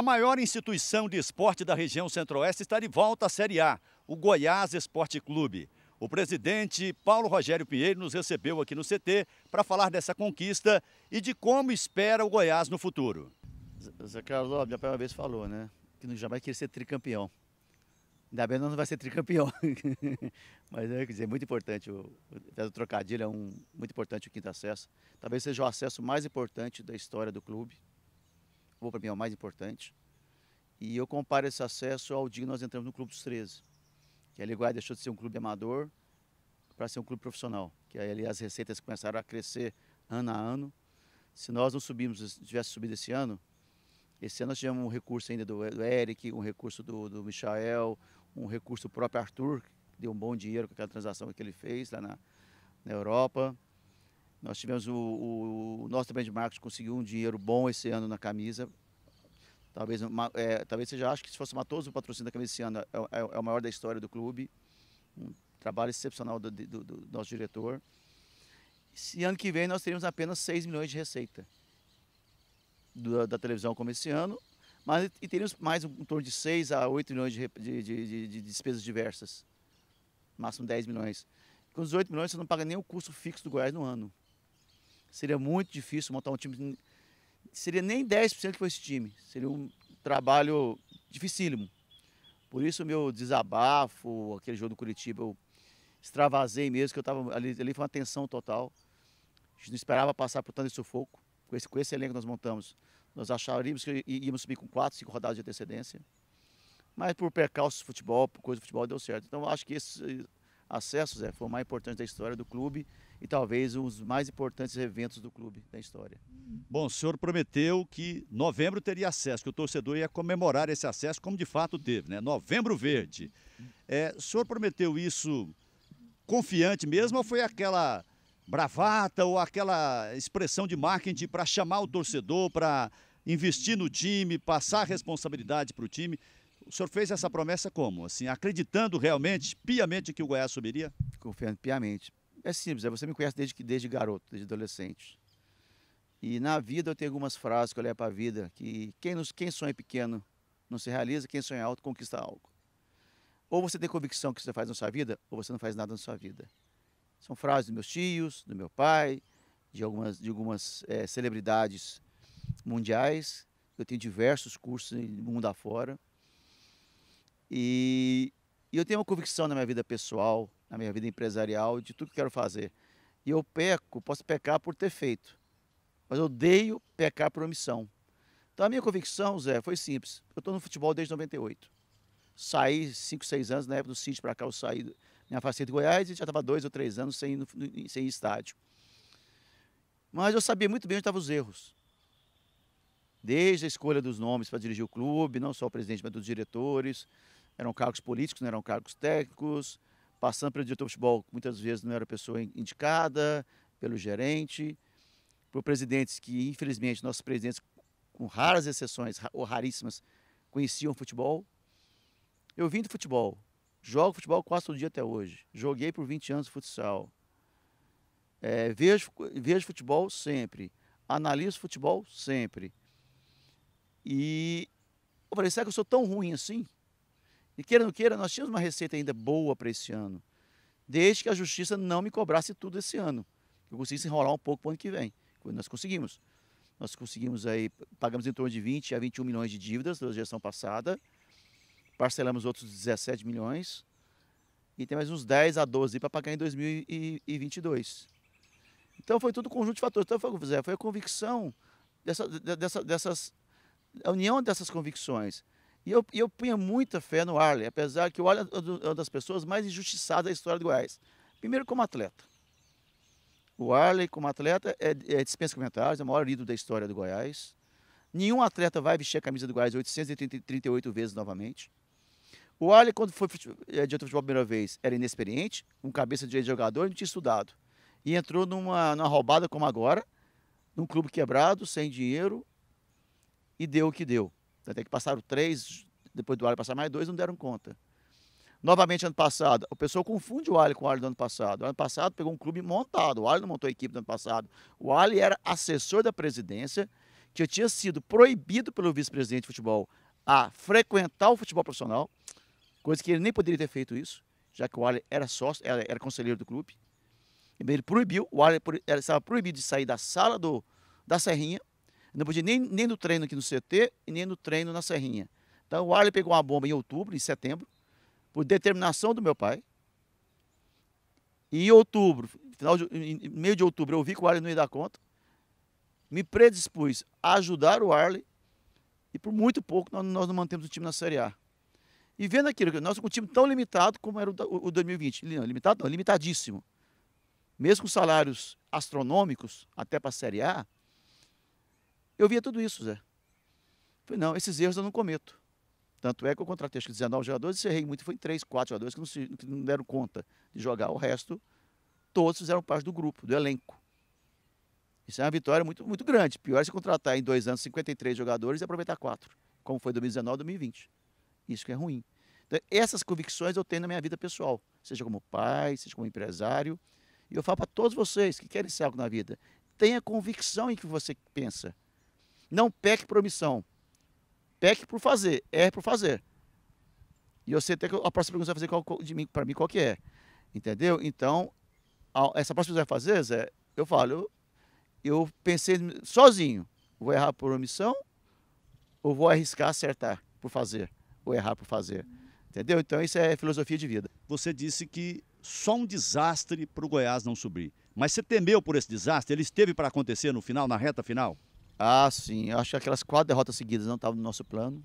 A maior instituição de esporte da região centro-oeste está de volta à Série A, o Goiás Esporte Clube. O presidente Paulo Rogério Pinheiro nos recebeu aqui no CT para falar dessa conquista e de como espera o Goiás no futuro. Zé Carlos, a minha primeira vez falou, né? Que jamais queria ser tricampeão. Ainda bem não vai ser tricampeão. Mas é, quer dizer, é muito importante. O, o trocadilho é um, muito importante o quinto acesso. Talvez seja o acesso mais importante da história do clube futebol para mim é o mais importante. E eu comparo esse acesso ao dia que nós entramos no Clube dos 13, que a Liguai deixou de ser um clube amador para ser um clube profissional, que aí ali as receitas começaram a crescer ano a ano. Se nós não subimos, tivesse subido esse ano, esse ano nós tivemos um recurso ainda do, do Eric, um recurso do, do Michael, um recurso do próprio Arthur, que deu um bom dinheiro com aquela transação que ele fez lá na, na Europa. Nós tivemos o, o, o nosso benchmark conseguiu um dinheiro bom esse ano na camisa. Talvez, uma, é, talvez você já ache que se fosse Matoso o patrocínio da camisa esse ano é, é, é, o maior da história do clube. Um trabalho excepcional do, do, do nosso diretor. Esse ano que vem nós teremos apenas 6 milhões de receita da, da televisão como esse ano, mas e teremos mais um torno de 6 a 8 milhões de, de, de, de despesas diversas, máximo 10 milhões. Com os 8 milhões você não paga nem o custo fixo do Goiás no ano. Seria muito difícil montar um time. Seria nem 10% que foi esse time. Seria um trabalho dificílimo. Por isso, meu desabafo, aquele jogo do Curitiba, eu extravasei mesmo, que eu estava ali, ali foi uma tensão total. A gente não esperava passar por tanto de sufoco. Com esse, com esse elenco que nós montamos, nós acharíamos que íamos subir com 4, 5 rodadas de antecedência. Mas por percalços do futebol, por coisa do futebol, deu certo. Então, eu acho que esse eh, acesso, Zé, foi o mais importante da história do clube e talvez um dos mais importantes eventos do clube da história. Bom, o senhor prometeu que novembro teria acesso, que o torcedor ia comemorar esse acesso, como de fato teve, né? Novembro Verde. É, o senhor prometeu isso confiante mesmo ou foi aquela bravata ou aquela expressão de marketing para chamar o torcedor, para investir no time, passar responsabilidade para o time? O senhor fez essa promessa como? Assim, acreditando realmente, piamente que o Goiás subiria? Confiando piamente. É simples, é, você me conhece desde, desde garoto, desde adolescente. E na vida eu tenho algumas frases que eu levo para a vida, que quem, nos, quem sonha pequeno não se realiza, quem sonha alto conquista algo. Ou você tem convicção que você faz na sua vida, ou você não faz nada na sua vida. São frases dos meus tios, do meu pai, de algumas, de algumas é, celebridades mundiais. Eu tenho diversos cursos no mundo afora. E, e eu tenho uma convicção na minha vida pessoal, na minha vida empresarial, de tudo que quero fazer. E eu peco, posso pecar por ter feito, mas odeio pecar por omissão. Então a minha convicção, Zé, foi simples. Eu estou no futebol desde 98. Saí 5, 6 anos, na época do Sítio para cá eu saí, me afastei de Goiás e já estava dois ou três anos sem, sem estádio. Mas eu sabia muito bem onde estavam os erros. Desde a escolha dos nomes para dirigir o clube, não só o presidente, mas dos diretores, eram cargos políticos, não eram cargos técnicos, passando pelo diretor de futebol, que muitas vezes não era a pessoa indicada, pelo gerente, por presidentes que, infelizmente, nossos presidentes, com raras exceções, ou raríssimas, conheciam futebol. Eu vim do futebol, jogo futebol quase todo dia até hoje. Joguei por 20 anos futsal. É, vejo, vejo futebol sempre. Analiso futebol sempre. E eu falei, será que eu sou tão ruim assim? E queira ou não queira, nós tínhamos uma receita ainda boa para esse ano. Desde que a justiça não me cobrasse tudo esse ano. Eu conseguisse enrolar um pouco para o ano que vem. Nós conseguimos. Nós conseguimos aí, pagamos em torno de 20 a 21 milhões de dívidas da gestão passada. Parcelamos outros 17 milhões. E tem mais uns 10 a 12 para pagar em 2022. Então foi tudo um conjunto de fatores. Então foi o que foi a convicção dessa, dessa, dessas. A união dessas convicções e eu, eu punha muita fé no Arley, apesar que o Arley é, é uma das pessoas mais injustiçadas da história do Goiás. Primeiro como atleta. O Arley, como atleta, é, é dispensa comentários, é o maior ídolo da história do Goiás. Nenhum atleta vai vestir a camisa do Goiás 838 vezes novamente. O Arley, quando foi diretor é, de futebol a primeira vez, era inexperiente, com cabeça de jogador, não tinha estudado. E entrou numa, numa roubada como agora, num clube quebrado, sem dinheiro, e deu o que deu. Até que passaram três, depois do alho passar mais dois, não deram conta. Novamente, ano passado, o pessoal confunde o alho com o alho do ano passado. O ano passado pegou um clube montado, o alho não montou a equipe do ano passado. O alho era assessor da presidência, que tinha sido proibido pelo vice-presidente de futebol a frequentar o futebol profissional, coisa que ele nem poderia ter feito isso, já que o alho era sócio, era, era conselheiro do clube. Ele proibiu, o alho estava proibido de sair da sala do, da Serrinha não podia nem, nem no treino aqui no CT e nem no treino na Serrinha. Então o Arley pegou uma bomba em outubro, em setembro, por determinação do meu pai. E em outubro, final de, meio de outubro, eu vi que o Arley não ia dar conta. Me predispus a ajudar o Arley e por muito pouco nós, nós não mantemos o time na Série A. E vendo aquilo, nós com um time tão limitado como era o, o, o 2020. limitado não, limitadíssimo. Mesmo com salários astronômicos, até para a Série A, eu via tudo isso, Zé. Falei, não, esses erros eu não cometo. Tanto é que eu contratei acho que 19 jogadores e errei muito, foi em 3, 4 jogadores que não, se, que não deram conta de jogar. O resto, todos fizeram parte do grupo, do elenco. Isso é uma vitória muito, muito grande. Pior é se contratar em dois anos 53 jogadores e aproveitar quatro, como foi 2019 2020. Isso que é ruim. Então, essas convicções eu tenho na minha vida pessoal, seja como pai, seja como empresário. E eu falo para todos vocês que querem ser algo na vida, tenha convicção em que você pensa. Não peque por omissão. Peque por fazer. Erre por fazer. E você até que a próxima pergunta você vai fazer de mim, para mim qual que é. Entendeu? Então, essa próxima pergunta que você vai fazer, Zé, eu falo, eu, eu pensei sozinho. Vou errar por omissão ou vou arriscar acertar por fazer? Ou errar por fazer? Entendeu? Então, isso é filosofia de vida. Você disse que só um desastre para o Goiás não subir. Mas você temeu por esse desastre? Ele esteve para acontecer no final, na reta final? Ah, sim. Eu acho que aquelas quatro derrotas seguidas não estavam no nosso plano.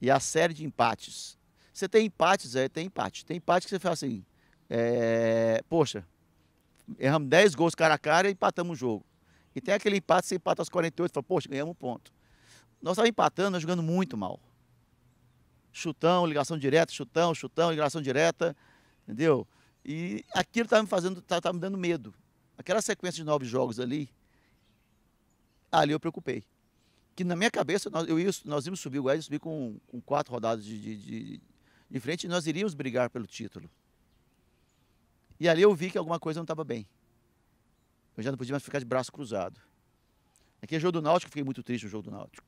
E a série de empates. Você tem empates, aí é, tem empate. Tem empate que você fala assim, é, poxa, erramos 10 gols cara a cara e empatamos o jogo. E tem aquele empate, você empata aos 48, fala, poxa, ganhamos um ponto. Nós estávamos empatando, nós jogando muito mal. Chutão, ligação direta, chutão, chutão, ligação direta, entendeu? E aquilo estava me fazendo, estava me dando medo. Aquela sequência de nove jogos ali, ali eu preocupei. Que na minha cabeça, nós, eu ia, nós íamos subir o Goiás, subir com, com quatro rodadas de, de, de, de frente e nós iríamos brigar pelo título. E ali eu vi que alguma coisa não estava bem. Eu já não podia mais ficar de braço cruzado. Aqui o é jogo do Náutico, eu fiquei muito triste no jogo do Náutico.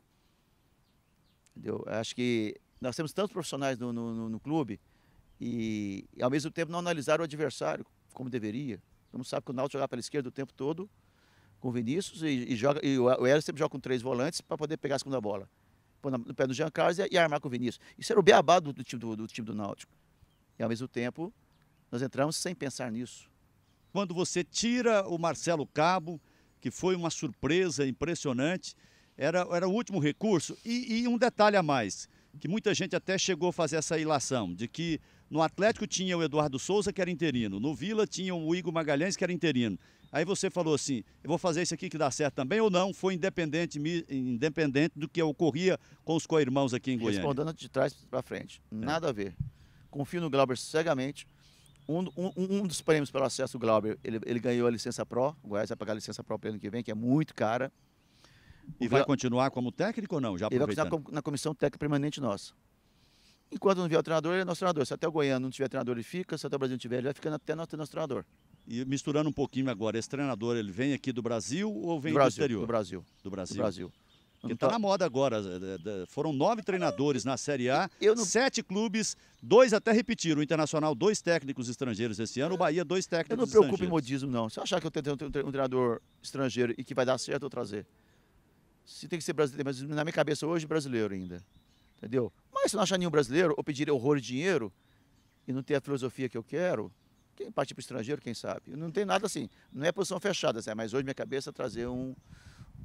Entendeu? Acho que nós temos tantos profissionais no, no, no clube e, e, ao mesmo tempo não analisaram o adversário como deveria. Não sabe que o Náutico jogava pela esquerda o tempo todo com o Vinícius e, e joga, e o Hélio sempre joga com três volantes para poder pegar a segunda bola. Pôr no pé do Jean Carlos e, e, armar com o Vinícius. Isso era o beabá do, do, do, do time do Náutico. E ao mesmo tempo, nós entramos sem pensar nisso. Quando você tira o Marcelo Cabo, que foi uma surpresa impressionante, era, era o último recurso. E, e um detalhe a mais, que muita gente até chegou a fazer essa ilação, de que no Atlético tinha o Eduardo Souza, que era interino. No Vila tinha o Igor Magalhães, que era interino. Aí você falou assim: eu vou fazer isso aqui que dá certo também ou não? Foi independente, independente do que ocorria com os co-irmãos aqui em Goiânia. Respondendo de trás para frente, é. nada é. a ver. Confio no Glauber cegamente. Um, um, um, dos prêmios pelo acesso do Glauber, ele, ele ganhou a licença pró. O Goiás vai pagar a licença pró ano que vem, que é muito cara. O e vai Vila... continuar como técnico ou não? Já ele vai continuar na comissão técnica permanente nossa. Enquanto não vier o treinador, ele é nosso treinador. Se até o Goiânia não tiver treinador, ele fica. Se até o Brasil não tiver, ele vai ficando até nosso, nosso treinador. E misturando um pouquinho agora, esse treinador, ele vem aqui do Brasil ou vem do, Brasil, do exterior? Do Brasil. Do Brasil. Do Brasil. Porque está tá na moda agora. Foram nove treinadores na Série A, não... sete clubes, dois até repetiram. O Internacional, dois técnicos estrangeiros esse ano, o Bahia, dois técnicos estrangeiros. Eu não me preocupo em modismo, não. Se eu achar que eu tenho um treinador estrangeiro e que vai dar certo, eu trazer. Se tem que ser brasileiro, mas na minha cabeça hoje, brasileiro ainda. Entendeu? Mas se não achar nenhum brasileiro ou pedir horror de dinheiro e não ter a filosofia que eu quero, quem partir para o estrangeiro, quem sabe? Não tem nada assim. Não é posição fechada, Zé, mas hoje minha cabeça é trazer um,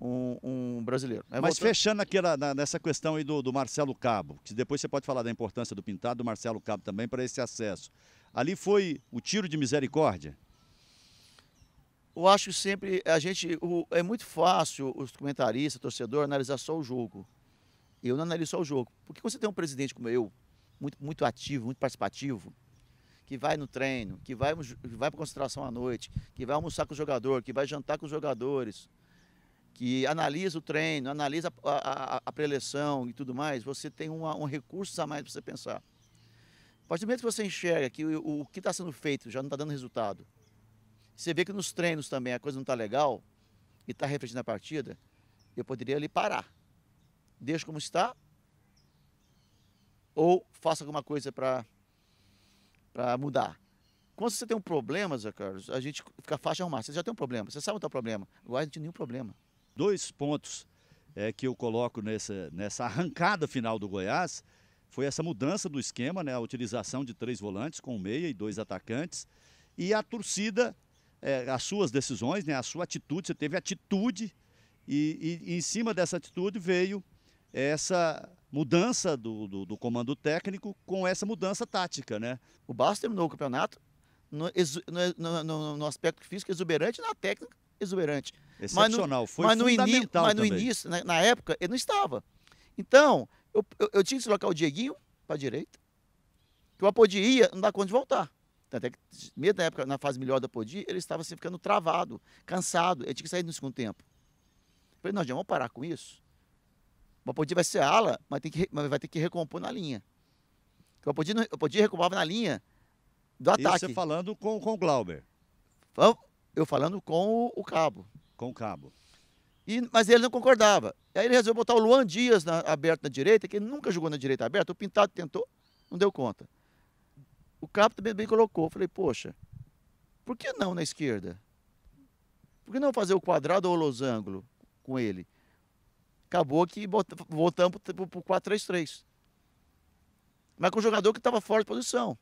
um, um brasileiro. Mas, mas fechando aqui na, na, nessa questão aí do, do, Marcelo Cabo, que depois você pode falar da importância do pintado do Marcelo Cabo também para esse acesso. Ali foi o tiro de misericórdia? Eu acho que sempre a gente. O, é muito fácil os comentaristas, torcedor, analisar só o jogo. Eu não analiso só o jogo. Porque você tem um presidente como eu, muito, muito ativo, muito participativo, que vai no treino, que vai, vai para concentração à noite, que vai almoçar com o jogador, que vai jantar com os jogadores, que analisa o treino, analisa a, a, a preleção e tudo mais, você tem uma, um recurso a mais para você pensar. A partir do momento que você enxerga que o, o que está sendo feito já não está dando resultado, você vê que nos treinos também a coisa não está legal e está refletindo na partida, eu poderia ali parar deixe como está, ou faça alguma coisa para mudar. Quando você tem um problema, Zé Carlos, a gente fica fácil de arrumar. Você já tem um problema, você sabe o está o problema. Agora a gente tem nenhum problema. Dois pontos é, que eu coloco nessa, nessa arrancada final do Goiás foi essa mudança do esquema, né, a utilização de três volantes com meia e dois atacantes. E a torcida, é, as suas decisões, né, a sua atitude, você teve atitude e, e, e em cima dessa atitude veio essa mudança do, do, do comando técnico com essa mudança tática, né? O Barça terminou o campeonato no, no, no, no aspecto físico exuberante, na técnica exuberante. Excepcional, mas no, foi mas fundamental no Mas no também. início, na, na, época, ele não estava. Então, eu, eu, eu tinha que deslocar o Dieguinho para a direita, que o Apodi ia, não dá conta de voltar. Até que, mesmo na época, na fase melhor da Apodi, ele estava assim, ficando travado, cansado, ele tinha que sair no segundo tempo. Eu falei, nós já vamos parar com isso? O Apodi vai ser ala, mas, tem que, mas vai ter que recompor na linha. O Apodi, não, o recompava na linha do é ataque. Isso você falando com, com o Glauber. Eu falando com o, o Cabo. Com o Cabo. E, mas ele não concordava. Aí ele resolveu botar o Luan Dias na, aberto na direita, que ele nunca jogou na direita aberta. O Pintado tentou, não deu conta. O Cabo também bem colocou. falei, poxa, por que não na esquerda? Por que não fazer o quadrado ou o losango com ele? Acabou que voltamos para o 4-3-3. Mas com o jogador que estava fora de posição.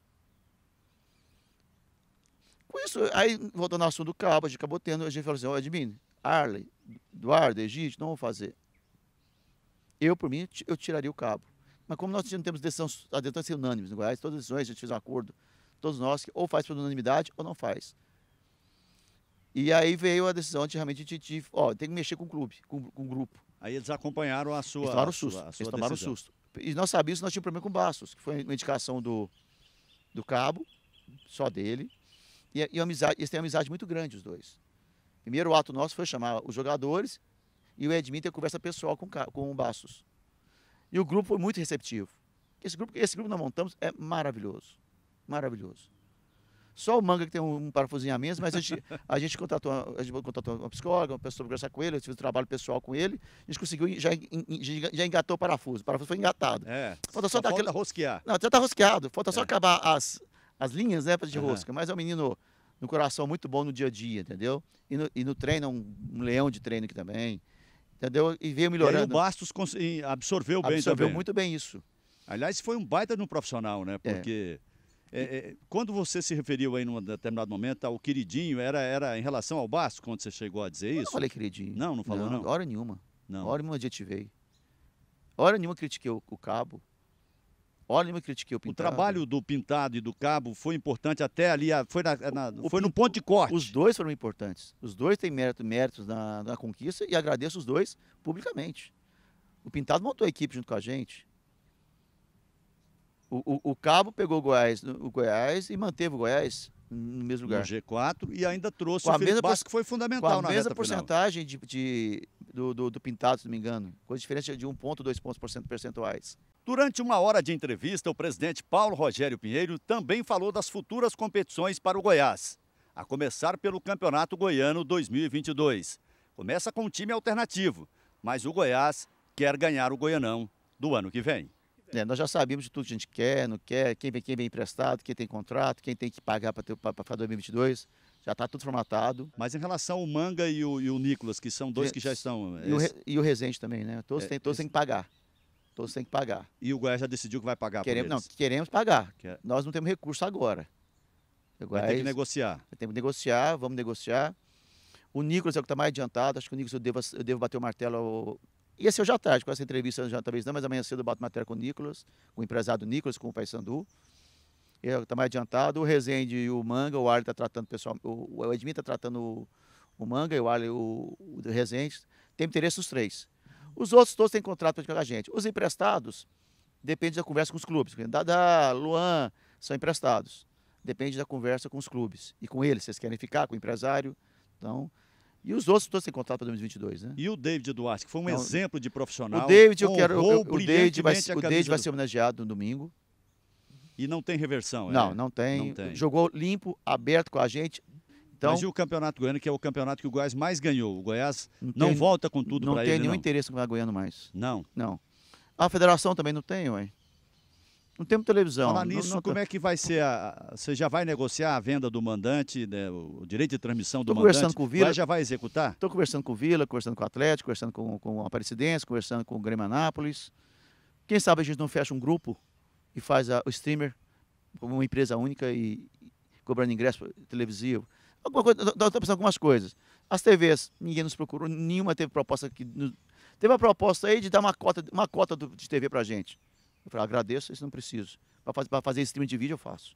Com isso, aí, voltando ao assunto do cabo, a gente acabou tendo, a gente falou assim, ó, Edmine, Arley, Eduardo, Egito, não vou fazer. Eu, por mim, eu tiraria o cabo. Mas como nós não temos decisão, a decisão ser unânime no Goiás, todas as decisões, a gente fez um acordo, todos nós, que ou faz por unanimidade ou não faz. E aí veio a decisão de realmente de, de, ó, tem que mexer com o clube, com, com o grupo. Aí eles acompanharam a sua. Eles tomaram susto. A sua, a sua eles tomaram susto. E nós sabíamos que nós tínhamos problema com Bastos, que foi uma indicação do, do cabo, só dele. E, e amizade, eles têm uma amizade muito grande, os dois. Primeiro o ato nosso foi chamar os jogadores e o Edmin ter conversa pessoal com, com o Bastos. E o grupo foi muito receptivo. Esse grupo, esse grupo que nós montamos é maravilhoso. Maravilhoso. Só o manga que tem um, parafusinho a menos, mas a gente, a gente, contratou, a gente contratou uma psicóloga, uma pessoa conversar com ele, eu fiz um trabalho pessoal com ele, a gente conseguiu, já, já engatou o parafuso, o parafuso foi engatado. É, falta só, só falta aquele... rosquear. Não, já tá rosqueado, falta é. só acabar as, as linhas, né, de uhum. rosca, mas é um menino no coração muito bom no dia a dia, entendeu? E no, e no treino, é um, um leão de treino aqui também, entendeu? E veio melhorando. E aí o Bastos absorveu bem Absorveu também. muito bem isso. Aliás, foi um baita de um profissional, né? É. Porque... É é, é, quando você se referiu aí num determinado momento ao queridinho, era, era em relação ao Basso, quando você chegou a dizer eu isso? Não falei queridinho. Não, não falou não. não. Hora nenhuma. Não. Hora nenhuma adjetivei. Hora nenhuma critiquei o, o cabo. Hora nenhuma critiquei o pintado. O trabalho do pintado e do cabo foi importante até ali, foi, na, é na, o, foi no ponto de corte. Os dois foram importantes. Os dois têm mérito, méritos na, na conquista e agradeço os dois publicamente. O Pintado montou a equipe junto com a gente. O, o, o, Cabo pegou o Goiás, o Goiás e manteve o Goiás no mesmo lugar. No G4 e ainda trouxe com a o Felipe que foi fundamental com a mesma porcentagem de, de, do, do, do, Pintado, se não me engano. Com a diferença de 1,2 ponto, pontos percentuais. Durante uma hora de entrevista, o presidente Paulo Rogério Pinheiro também falou das futuras competições para o Goiás, a começar pelo Campeonato Goiano 2022. Começa com um time alternativo, mas o Goiás quer ganhar o Goianão do ano que vem. Né, nós já sabíamos de tudo que a gente quer, não quer, quem vem, quem vem emprestado, quem tem contrato, quem tem que pagar para para 2022. Já está tudo formatado. Mas em relação ao Manga e o, e o Nicolas, que são dois que já estão... E, é esse... o, e o Resende também, né? Todos, é, têm, todos esse... têm que pagar. Todos têm que pagar. E o Goiás já decidiu que vai pagar queremos, Não, queremos pagar. Quer... É nós não temos recurso agora. O Goiás, vai ter que negociar. Tem que negociar, vamos negociar. O Nicolas é o que está mais adiantado. Acho que o Nicolas eu devo, eu devo bater o martelo e esse eu hoje à tarde, com essa entrevista, já talvez não, mas amanhã cedo eu bato matéria com o Nicolas, com o empresário Nicolas, com o Pai Sandu. Está mais adiantado. O Rezende e o Manga, o Arley está tratando pessoal, o, o Edmir está tratando o, o Manga e o Arley, o, o Rezende. Tem interesse os três. Os outros todos têm contrato com a gente. Os emprestados, depende da conversa com os clubes. Dada, Luan, são emprestados. Depende da conversa com os clubes e com eles. Vocês querem ficar com o empresário? Então, e os outros estão sem contrato para 2022, né? E o David Duarte, que foi um então, exemplo de profissional. O David, eu quero. o, David vai, o David vai ser homenageado no domingo. E não tem reversão, é? Não, é? não, tem. não, tem. Jogou limpo, aberto com a gente. Então, Mas e o Campeonato Goiano, que é o campeonato que o Goiás mais ganhou? O Goiás não, não volta com tudo para ele, não. tem nenhum interesse com o Goiano mais. Não? Não. A federação também não tem, ué. Não temos televisão. Falar nisso, não, não... como é que vai ser a... Você já vai negociar a venda do mandante, né, o direito de transmissão do Tô mandante? conversando com o Vila. Vai, já vai executar? Estou conversando com o Vila, conversando com o Atlético, conversando com, com o Aparecidense, conversando com o Grêmio Anápolis. Quem sabe a gente não fecha um grupo e faz a, o streamer como uma empresa única e, e cobrando ingresso televisivo. Alguma coisa, estou pensando algumas coisas. As TVs, ninguém nos procurou, nenhuma teve proposta que... Teve uma proposta aí de dar uma cota, uma cota do, de TV para a gente eu falei, agradeço, isso não preciso. Para fazer, fazer streaming de vídeo, eu faço.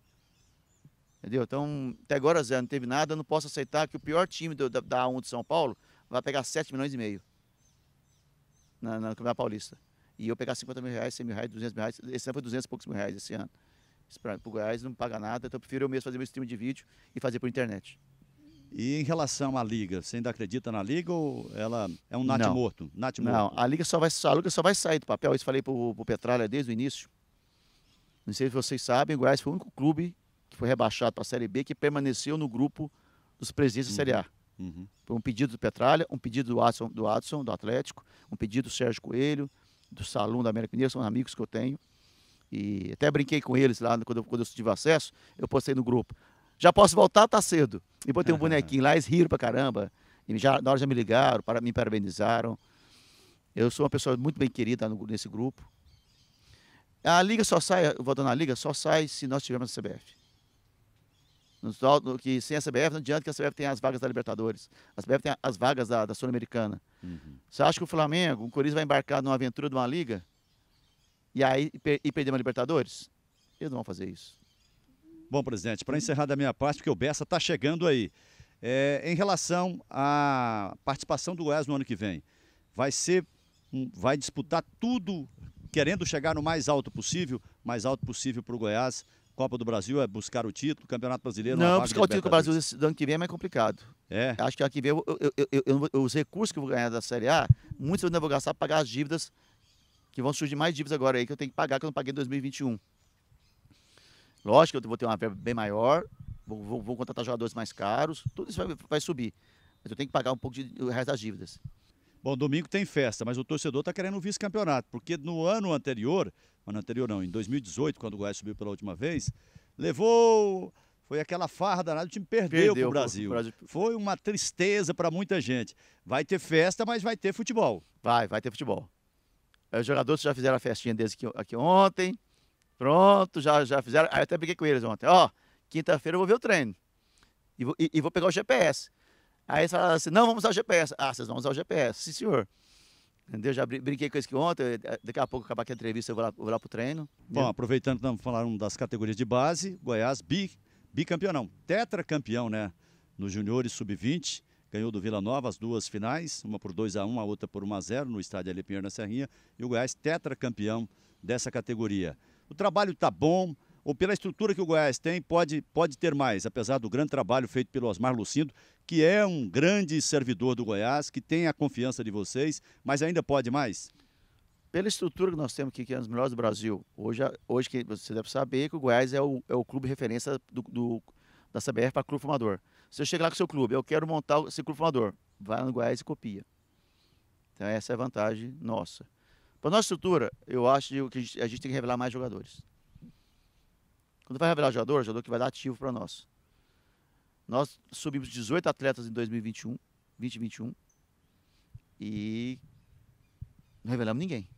Entendeu? Então, até agora, Zé, não teve nada. Eu não posso aceitar que o pior time do, da, da A1 de São Paulo vai pegar 7 milhões e meio na, na Campeonato Paulista. E eu pegar 50 mil reais, 100 mil reais, 200 mil reais. Esse ano foi 200 e poucos mil reais, esse ano. Para o Goiás não paga nada, então eu prefiro eu mesmo fazer meu streaming de vídeo e fazer por internet. E em relação à Liga, você ainda acredita na Liga ou ela é um nat morto? morto? Não, a Liga, só vai, a Liga só vai sair do papel, isso falei para o Petralha desde o início. Não sei se vocês sabem, o Goiás foi o único clube que foi rebaixado para a Série B que permaneceu no grupo dos presidentes uhum. da Série A. Uhum. uhum. Foi um pedido do Petralha, um pedido do Adson, do Adson, do Atlético, um pedido do Sérgio Coelho, do Salão da América Mineira, são amigos que eu tenho. E até brinquei com eles lá quando eu, quando eu tive acesso, eu postei no grupo. Já posso voltar? Tá cedo. E botei um bonequinho lá, eles riram pra caramba. E já, na hora já me ligaram, para, me parabenizaram. Eu sou uma pessoa muito bem querida no, nesse grupo. A liga só sai, voltando à liga, só sai se nós tivermos a CBF. No, no, que sem a CBF não adianta que a CBF tenha as vagas da Libertadores. A CBF tem as vagas da, da Sul-Americana. Uhum. Você acha que o Flamengo, o Corinthians vai embarcar numa aventura de uma liga e aí e, per, e perder uma Libertadores? Eles não vão fazer isso. Bom, presidente, para hum. encerrar da minha parte, porque o Bessa está chegando aí. É, em relação à participação do Goiás no ano que vem, vai ser, vai disputar tudo, querendo chegar no mais alto possível, mais alto possível para o Goiás. Copa do Brasil é buscar o título, Campeonato Brasileiro. Não, buscar o título do Brasil esse ano que vem é mais complicado. É. Acho que ano que vem eu, eu, eu, os recursos que eu vou ganhar da Série A, muitos eu ainda vou gastar para pagar as dívidas, que vão surgir mais dívidas agora aí que eu tenho que pagar, que eu não paguei em 2021. Lógico que eu vou ter uma verba bem maior, vou, vou, vou contratar jogadores mais caros, tudo isso vai, vai, subir. Mas eu tenho que pagar um pouco de, o resto das dívidas. Bom, domingo tem festa, mas o torcedor está querendo o vice-campeonato, porque no ano anterior, ano anterior não, em 2018, quando o Goiás subiu pela última vez, levou foi aquela farra danada, o time perdeu, o Brasil. Brasil. Foi uma tristeza para muita gente. Vai ter festa, mas vai ter futebol. Vai, vai ter futebol. Os jogadores já fizeram a festinha desde aqui, aqui ontem. Pronto, já, já fizeram. Aí eu até briguei com eles ontem. Ó, quinta-feira eu vou ver o treino. E vou, e, e vou, pegar o GPS. Aí eles falaram assim, não, vamos usar o GPS. Ah, vocês vão usar o GPS. Sim, senhor. Entendeu? Já brinquei com isso que ontem. Eh, daqui a pouco acabar aqui a entrevista, eu vou lá, vou lá pro treino. Bom, né? aproveitando vamos falar um das categorias de base, Goiás, bi, bicampeão não, tetracampeão, né? No juniores sub-20, ganhou do Vila Nova as duas finais, uma por 2 a 1 a outra por 1 x 0 no estádio Ali na Serrinha, e o Goiás tetracampeão dessa categoria o trabalho está bom, ou pela estrutura que o Goiás tem, pode, pode ter mais, apesar do grande trabalho feito pelo Osmar Lucindo, que é um grande servidor do Goiás, que tem a confiança de vocês, mas ainda pode mais? Pela estrutura que nós temos aqui, que é um dos melhores do Brasil, hoje, hoje você deve saber que o Goiás é o, é o clube referência do, do da CBF para clube formador. Você chega lá com seu clube, eu quero montar esse clube formador, vai no Goiás e copia. Então essa é a vantagem nossa. Para a nossa estrutura, eu acho que a gente tem que revelar mais jogadores. Quando vai revelar jogador, jogador que vai dar ativo para nós. Nós subimos 18 atletas em 2021, 2021, e não revelamos ninguém.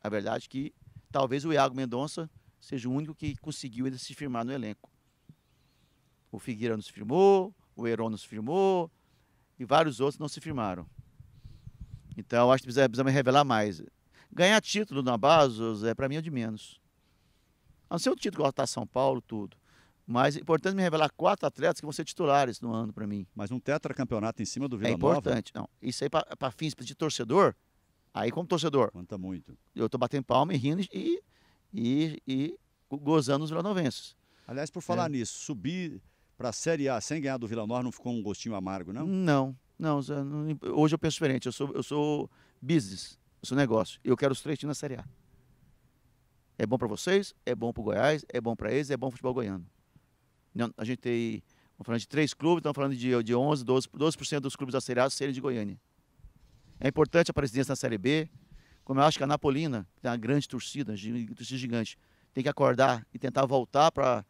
A verdade é que talvez o Iago Mendonça seja o único que conseguiu ainda se firmar no elenco. O Figueira não se firmou, o Heron não se firmou, e vários outros não se firmaram. Então, acho que precisamos revelar mais. Ganhar título na base, é para mim é de menos. A não ser o título que está São Paulo, tudo. Mas é importante me revelar quatro atletas que vão ser titulares no ano para mim. Mas um tetracampeonato em cima do Vila É importante. Nova? Não, isso aí para fins de torcedor, aí como torcedor. Conta muito. Eu estou batendo palma e rindo e, e, e gozando os vilanovenses. Aliás, por falar é. nisso, subir para a Série A sem ganhar do Vila Nova não ficou um gostinho amargo, não? Não, não. Hoje eu penso diferente. Eu sou, eu sou business seu negócio. Eu quero os três times na Série A. É bom para vocês, é bom para o Goiás, é bom para eles, é bom o futebol goiano. a gente tem, falando de três clubes, estamos falando de, de 11, 12%, 12 dos clubes da Série A serem de Goiânia. É importante a presidência na Série B, como eu acho que a Napolina, que tem uma grande torcida, torcida gigante, tem que acordar e tentar voltar para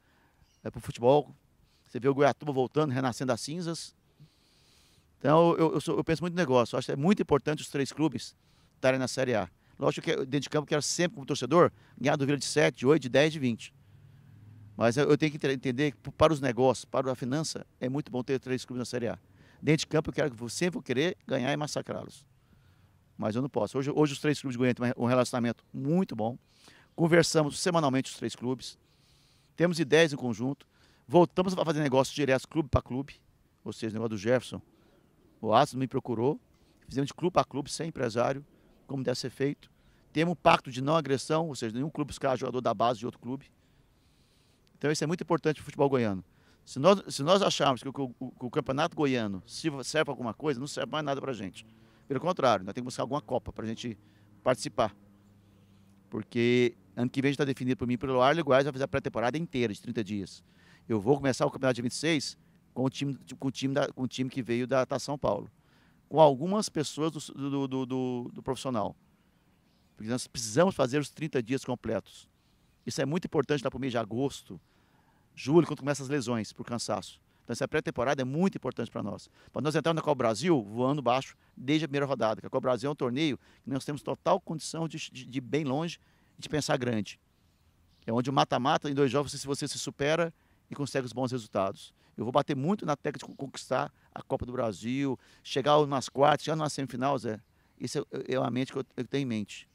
é, o futebol. Você vê o Goiatuba voltando, renascendo das cinzas. Então, eu, eu, sou, eu penso muito no negócio. Eu acho que é muito importante os três clubes estarem na Série A. Lógico que dentro de campo eu quero sempre, como torcedor, ganhar do Vila de 7, 8, 10, de 20. Mas eu tenho que entender que para os negócios, para a finança, é muito bom ter três clubes na Série A. Dentro de campo eu quero que sempre vou querer ganhar e massacrá-los. Mas eu não posso. Hoje, hoje os três clubes de Goiânia têm um relacionamento muito bom. Conversamos semanalmente os três clubes. Temos ideias em conjunto. Voltamos a fazer negócios direto clube para clube. Ou seja, o negócio do Jefferson. O Aston me procurou. Fizemos de clube para clube, sem empresário como deve ser feito. Temos um pacto de não agressão, ou seja, nenhum clube buscar jogador da base de outro clube. Então isso é muito importante para o futebol goiano. Se nós, se nós acharmos que o, o, o campeonato goiano serve para alguma coisa, não serve mais nada para a gente. Pelo contrário, nós temos que buscar alguma Copa para a gente participar. Porque ano que vem está definido por mim pelo Arlo Guarda, vai fazer a pré-temporada inteira de 30 dias. Eu vou começar o campeonato de 26 com o time, com o time, da, com o time que veio da, da São Paulo com algumas pessoas do, do, do, do, do profissional. Porque nós precisamos fazer os 30 dias completos. Isso é muito importante lá para o mês de agosto, julho, quando começam as lesões por cansaço. Então, essa pré-temporada é muito importante para nós. Para nós entrarmos na Copa Brasil voando baixo desde a primeira rodada, Porque a Copa Brasil é um torneio que nós temos total condição de, de, de bem longe e de pensar grande. É onde o mata-mata, em dois jogos, se você se supera e consegue os bons resultados. Eu vou bater muito na técnica de conquistar a Copa do Brasil, chegar nas quartas, chegar na semifinal, Zé. Isso é, é, é a mente que eu, eu tenho em mente.